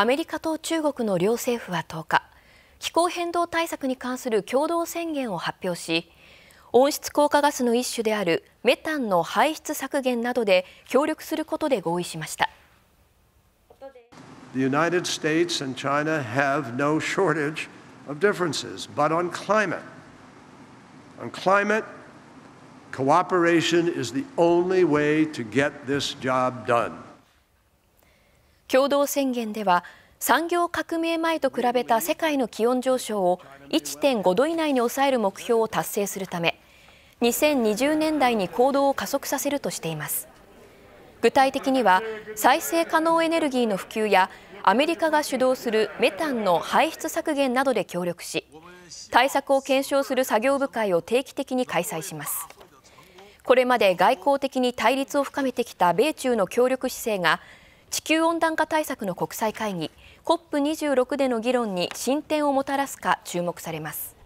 アメリカと中国の両政府は10日気候変動対策に関する共同宣言を発表し温室効果ガスの一種であるメタンの排出削減などで協力することで合意しました。The United States and China have no shortage of differences, but on climate, on climate, cooperation is the only way to get this job done. 共同宣言では産業革命前と比べた世界の気温上昇を1.5度以内に抑える目標を達成するため2020年代に行動を加速させるとしています具体的には再生可能エネルギーの普及やアメリカが主導するメタンの排出削減などで協力し対策を検証する作業部会を定期的に開催しますこれまで外交的に対立を深めてきた米中の協力姿勢が地球温暖化対策の国際会議 COP26 での議論に進展をもたらすか注目されます。